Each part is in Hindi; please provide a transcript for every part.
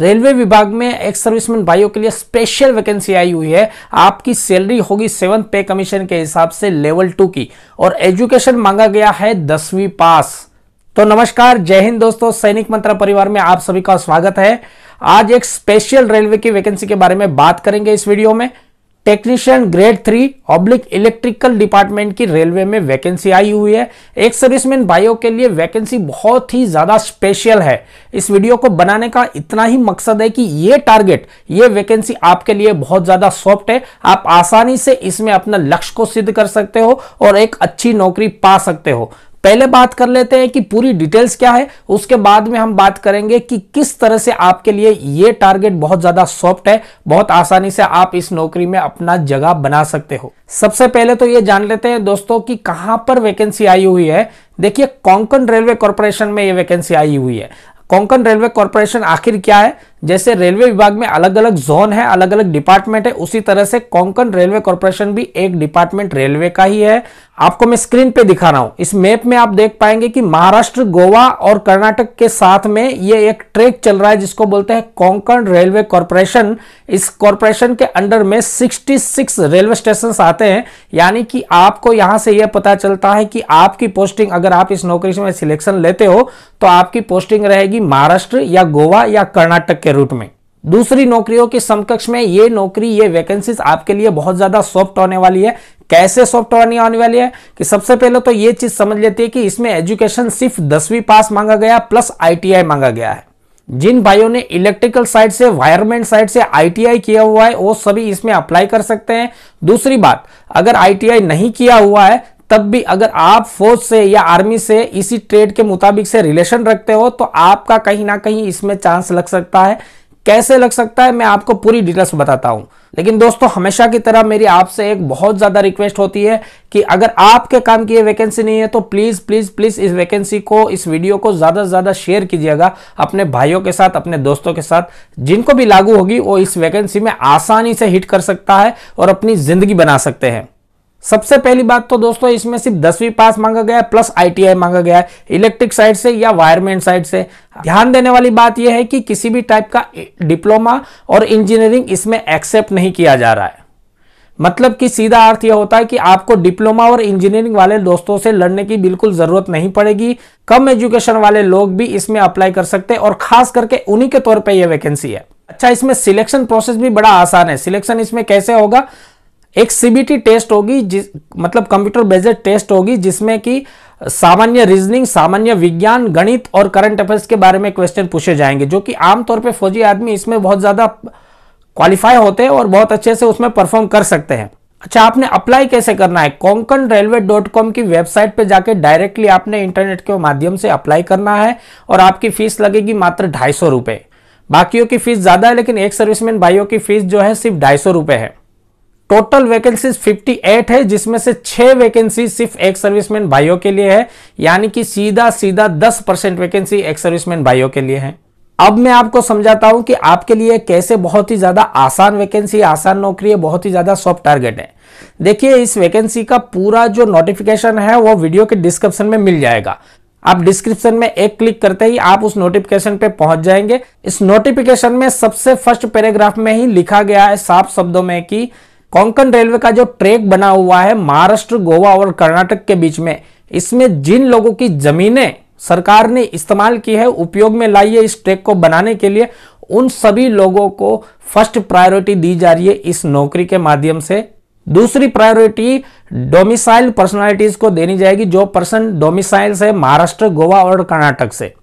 रेलवे विभाग में एक्स सर्विसमैन भाइयों के लिए स्पेशल वैकेंसी आई हुई है आपकी सैलरी होगी सेवन पे कमीशन के हिसाब से लेवल टू की और एजुकेशन मांगा गया है दसवीं पास तो नमस्कार जय हिंद दोस्तों सैनिक मंत्रा परिवार में आप सभी का स्वागत है आज एक स्पेशल रेलवे की वैकेंसी के बारे में बात करेंगे इस वीडियो में technician grade three oblique electrical department की रेलवे में वैकेंसी आई हुई है एक सर्विसमैन भाइयों के लिए वैकेंसी बहुत ही ज़्यादा स्पेशल है इस वीडियो को बनाने का इतना ही मकसद है कि ये टारगेट ये वैकेंसी आपके लिए बहुत ज़्यादा सॉफ्ट है आप आसानी से इसमें अपना लक्ष्य को सिद्ध कर सकते हो और एक अच्छी नौकरी पा सकते हो पहले बात कर लेते हैं कि पूरी डिटेल्स क्या है उसके बाद में हम बात करेंगे कि किस तरह से आपके लिए ये टारगेट बहुत ज्यादा सॉफ्ट है बहुत आसानी से आप इस नौकरी में अपना जगह बना सकते हो सबसे पहले तो ये जान लेते हैं दोस्तों कि कहां पर वैकेंसी आई हुई है देखिए कोंकण रेलवे कॉरपोरेशन में ये वैकेंसी आई हुई है कोंकण रेलवे कॉरपोरेशन आखिर क्या है जैसे रेलवे विभाग में अलग अलग जोन है अलग अलग डिपार्टमेंट है उसी तरह से कोंकण रेलवे कॉरपोरेशन भी एक डिपार्टमेंट रेलवे का ही है आपको मैं स्क्रीन पे दिखा रहा हूं इस मैप में आप देख पाएंगे कि महाराष्ट्र गोवा और कर्नाटक के साथ में ये एक ट्रैक चल रहा है जिसको बोलते हैं कोंकण रेलवे कॉरपोरेशन इस कॉरपोरेशन के अंडर में 66 रेलवे स्टेशन आते हैं यानी कि आपको यहां से यह पता चलता है कि आपकी पोस्टिंग अगर आप इस नौकरी में सिलेक्शन लेते हो तो आपकी पोस्टिंग रहेगी महाराष्ट्र या गोवा या कर्नाटक के के रूप में दूसरी नौकरियों के समकक्ष में ये नौकरी ये वैकेंसीज आपके लिए बहुत ज्यादा सॉफ्ट होने वाली है कैसे सॉफ्ट होने आने वाली है कि सबसे पहले तो ये चीज समझ लेती है कि इसमें एजुकेशन सिर्फ दसवीं पास मांगा गया प्लस आईटीआई मांगा गया है जिन भाइयों ने इलेक्ट्रिकल साइड से वायरमेंट साइड से आईटीआई किया हुआ है वो सभी इसमें अप्लाई कर सकते हैं दूसरी बात अगर आईटीआई नहीं किया हुआ है तब भी अगर आप फौज से या आर्मी से इसी ट्रेड के मुताबिक से रिलेशन रखते हो तो आपका कहीं ना कहीं इसमें चांस लग सकता है कैसे लग सकता है मैं आपको पूरी डिटेल्स बताता हूं लेकिन दोस्तों हमेशा की तरह मेरी आपसे एक बहुत ज़्यादा रिक्वेस्ट होती है कि अगर आपके काम की ये वैकेंसी नहीं है तो प्लीज़ प्लीज़ प्लीज़ इस वैकेंसी को इस वीडियो को ज़्यादा से ज़्यादा शेयर कीजिएगा अपने भाइयों के साथ अपने दोस्तों के साथ जिनको भी लागू होगी वो इस वैकेंसी में आसानी से हिट कर सकता है और अपनी ज़िंदगी बना सकते हैं सबसे पहली बात तो दोस्तों इसमें सिर्फ दसवीं पास मांगा गया है प्लस आईटीआई मांगा गया है इलेक्ट्रिक साइड से या वायरमैन साइड से ध्यान देने वाली बात यह है कि किसी भी टाइप का डिप्लोमा और इंजीनियरिंग इसमें एक्सेप्ट नहीं किया जा रहा है मतलब कि सीधा अर्थ यह होता है कि आपको डिप्लोमा और इंजीनियरिंग वाले दोस्तों से लड़ने की बिल्कुल जरूरत नहीं पड़ेगी कम एजुकेशन वाले लोग भी इसमें अप्लाई कर सकते हैं और खास करके उन्हीं के तौर पर यह वैकेंसी है अच्छा इसमें सिलेक्शन प्रोसेस भी बड़ा आसान है सिलेक्शन इसमें कैसे होगा एक सीबीटी टेस्ट होगी जिस मतलब कंप्यूटर बेस्ड टेस्ट होगी जिसमें कि सामान्य रीजनिंग सामान्य विज्ञान गणित और करंट अफेयर्स के बारे में क्वेश्चन पूछे जाएंगे जो कि आमतौर पर फौजी आदमी इसमें बहुत ज़्यादा क्वालिफाई होते हैं और बहुत अच्छे से उसमें परफॉर्म कर सकते हैं अच्छा आपने अप्लाई कैसे करना है कोंकण रेलवे डॉट कॉम की वेबसाइट पे जाके डायरेक्टली आपने इंटरनेट के माध्यम से अप्लाई करना है और आपकी फीस लगेगी मात्र ढाई सौ रुपये बाकियों की फीस ज़्यादा है लेकिन एक सर्विसमैन भाइयों की फीस जो है सिर्फ ढाई सौ रुपये है टोटल वैकेंसीज 58 है जिसमें से छह वैकेंसी सिर्फ एक सर्विसमैन भाइयों के लिए है यानी कि सीधा सीधा 10 परसेंट वैकेंसी एक सर्विसमैन भाइयों के लिए है अब मैं आपको समझाता हूं कि आपके लिए कैसे बहुत ही ज्यादा आसान वैकेंसी आसान नौकरी है बहुत ही ज्यादा सॉफ्ट टारगेट है देखिए इस वैकेंसी का पूरा जो नोटिफिकेशन है वो वीडियो के डिस्क्रिप्शन में मिल जाएगा आप डिस्क्रिप्शन में एक क्लिक करते ही आप उस नोटिफिकेशन पे पहुंच जाएंगे इस नोटिफिकेशन में सबसे फर्स्ट पैराग्राफ में ही लिखा गया है साफ शब्दों में कि कोंकण रेलवे का जो ट्रैक बना हुआ है महाराष्ट्र गोवा और कर्नाटक के बीच में इसमें जिन लोगों की जमीनें सरकार ने इस्तेमाल की है उपयोग में लाई है इस ट्रैक को बनाने के लिए उन सभी लोगों को फर्स्ट प्रायोरिटी दी जा रही है इस नौकरी के माध्यम से दूसरी प्रायोरिटी डोमिसाइल पर्सनालिटीज को देनी जाएगी जो पर्सन डोमिसाइल से महाराष्ट्र गोवा और कर्नाटक से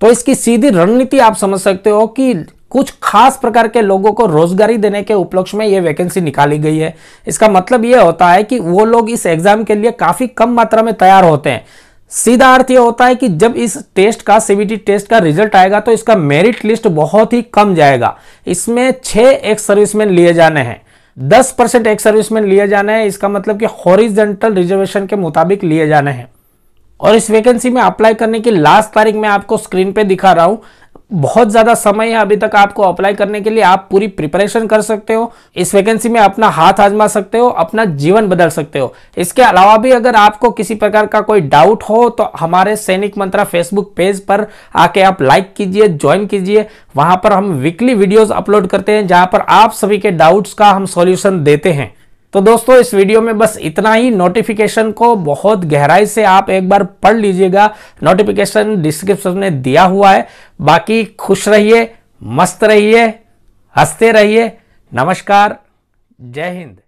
तो इसकी सीधी रणनीति आप समझ सकते हो कि कुछ खास प्रकार के लोगों को रोजगारी देने के उपलक्ष में यह वैकेंसी निकाली गई है इसका मतलब यह होता है कि वो लोग इस एग्जाम के लिए काफी कम मात्रा में तैयार होते हैं सीधा अर्थ यह होता है कि जब इस टेस्ट का सीबीटी टेस्ट का रिजल्ट आएगा तो इसका मेरिट लिस्ट बहुत ही कम जाएगा इसमें छह एक्स सर्विसमैन लिए जाने हैं दस परसेंट एक्स सर्विसमैन लिए जाने हैं इसका मतलब कि हॉरिजेंटल रिजर्वेशन के मुताबिक लिए जाने हैं और इस वैकेंसी में अप्लाई करने की लास्ट तारीख मैं आपको स्क्रीन पे दिखा रहा हूं बहुत ज़्यादा समय है अभी तक आपको अप्लाई करने के लिए आप पूरी प्रिपरेशन कर सकते हो इस वैकेंसी में अपना हाथ आजमा सकते हो अपना जीवन बदल सकते हो इसके अलावा भी अगर आपको किसी प्रकार का कोई डाउट हो तो हमारे सैनिक मंत्रा फेसबुक पेज पर आके आप लाइक कीजिए ज्वाइन कीजिए वहां पर हम वीकली वीडियोज अपलोड करते हैं जहां पर आप सभी के डाउट्स का हम सोल्यूशन देते हैं तो दोस्तों इस वीडियो में बस इतना ही नोटिफिकेशन को बहुत गहराई से आप एक बार पढ़ लीजिएगा नोटिफिकेशन डिस्क्रिप्शन में दिया हुआ है बाकी खुश रहिए मस्त रहिए हंसते रहिए नमस्कार जय हिंद